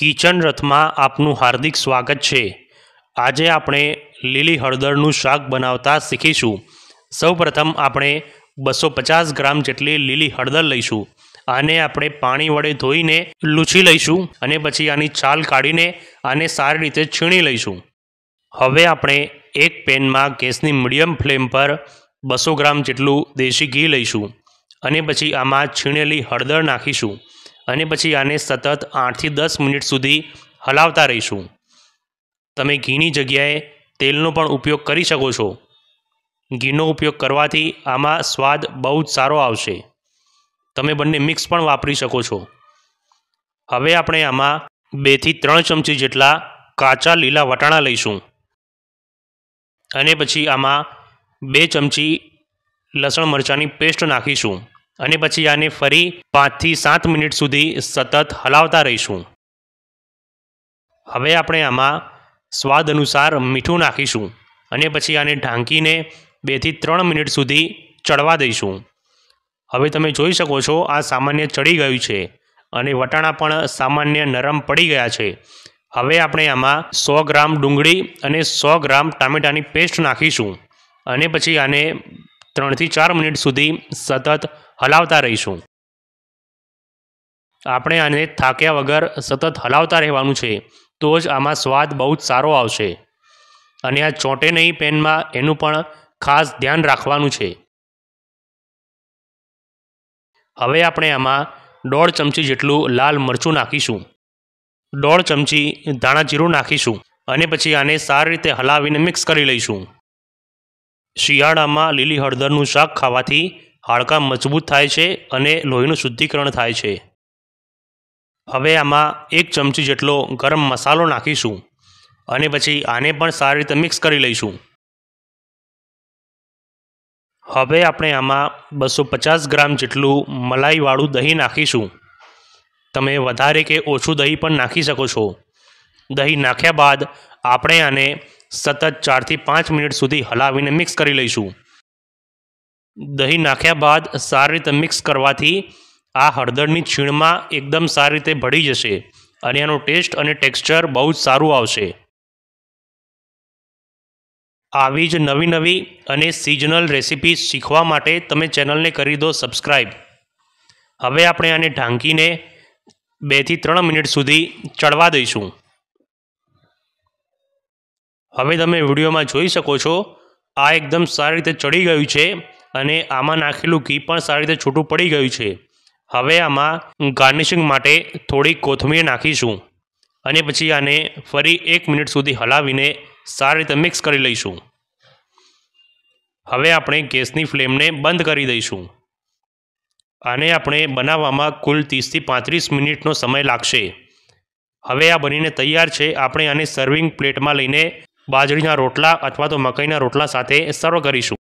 kitchen રથમાં આપનું હાર્દિક સ્વાગત છે આજે આપણે લીલી હળદરનું શાક બનાવતા શીખીશું સૌપ્રથમ આપણે બસો પચાસ ગ્રામ જેટલી લીલી હળદર લઈશું આને આપણે પાણી વડે ધોઈને લૂછી લઈશું અને પછી આની છાલ કાઢીને આને સારી રીતે છીણી લઈશું હવે આપણે એક પેનમાં ગેસની મીડિયમ ફ્લેમ પર બસો ગ્રામ જેટલું દેશી ઘી લઈશું અને પછી આમાં છીણેલી હળદર નાખીશું અને પછી આને સતત આઠથી દસ મિનિટ સુધી હલાવતા રહીશું તમે ઘીની જગ્યાએ તેલનો પણ ઉપયોગ કરી શકો છો ઘીનો ઉપયોગ કરવાથી આમાં સ્વાદ બહુ જ સારો આવશે તમે બંને મિક્સ પણ વાપરી શકો છો હવે આપણે આમાં બેથી ત્રણ ચમચી જેટલા કાચા લીલા વટાણા લઈશું અને પછી આમાં બે ચમચી લસણ મરચાંની પેસ્ટ નાખીશું અને પછી આને ફરી પાંચથી સાત મિનિટ સુધી સતત હલાવતા રહીશું હવે આપણે આમાં સ્વાદ અનુસાર મીઠું નાખીશું અને પછી આને ઢાંકીને બેથી ત્રણ મિનિટ સુધી ચડવા દઈશું હવે તમે જોઈ શકો છો આ સામાન્ય ચડી ગયું છે અને વટાણા પણ સામાન્ય નરમ પડી ગયા છે હવે આપણે આમાં સો ગ્રામ ડુંગળી અને સો ગ્રામ ટામેટાની પેસ્ટ નાખીશું અને પછી આને ત્રણથી ચાર મિનિટ સુધી સતત હલાવતા રહીશું આપણે આને થાક્યા વગર સતત હલાવતા રહેવાનું છે તો જ આમાં સ્વાદ બહુ જ સારો આવશે અને આ ચોંટે નહીં પેનમાં એનું પણ ખાસ ધ્યાન રાખવાનું છે હવે આપણે આમાં દોઢ ચમચી જેટલું લાલ મરચું નાખીશું દોઢ ચમચી ધાણા જીરું નાખીશું અને પછી આને સારી રીતે હલાવીને મિક્સ કરી લઈશું શિયાળામાં લીલી હળદરનું શાક ખાવાથી હાડકાં મજબૂત થાય છે અને લોહીનું શુદ્ધિકરણ થાય છે હવે આમાં એક ચમચી જેટલો ગરમ મસાલો નાખીશું અને પછી આને પણ સારી રીતે મિક્સ કરી લઈશું હવે આપણે આમાં બસો પચાસ ગ્રામ જેટલું મલાઈવાળું દહીં નાખીશું તમે વધારે કે ઓછું દહીં પણ નાખી શકો છો દહીં નાખ્યા બાદ આપણે આને સતત ચારથી પાંચ મિનિટ સુધી હલાવીને મિક્સ કરી લઈશું દહીં નાખ્યા બાદ સારી રીતે મિક્સ કરવાથી આ હળદરની છીણમાં એકદમ સારી રીતે ભળી જશે અને એનો ટેસ્ટ અને ટેક્સચર બહુ જ સારું આવશે આવી જ નવી નવી અને સિઝનલ રેસિપી શીખવા માટે તમે ચેનલને કરી દો સબસ્ક્રાઈબ હવે આપણે આને ઢાંકીને બેથી ત્રણ મિનિટ સુધી ચડવા દઈશું હવે તમે વિડીયોમાં જોઈ શકો છો આ એકદમ સારી રીતે ચડી ગયું છે અને આમાં નાખેલું ઘી પણ સારી રીતે છૂટું પડી ગયું છે હવે આમાં ગાર્નિશિંગ માટે થોડી કોથમીર નાખીશું અને પછી આને ફરી એક મિનિટ સુધી હલાવીને સારી રીતે મિક્સ કરી લઈશું હવે આપણે ગેસની ફ્લેમને બંધ કરી દઈશું આને આપણે બનાવવામાં કુલ ત્રીસથી પાંત્રીસ મિનિટનો સમય લાગશે હવે આ બનીને તૈયાર છે આપણે આને સર્વિંગ પ્લેટમાં લઈને બાજરીના રોટલા અથવા તો મકાઈના રોટલા સાથે સર્વ કરીશું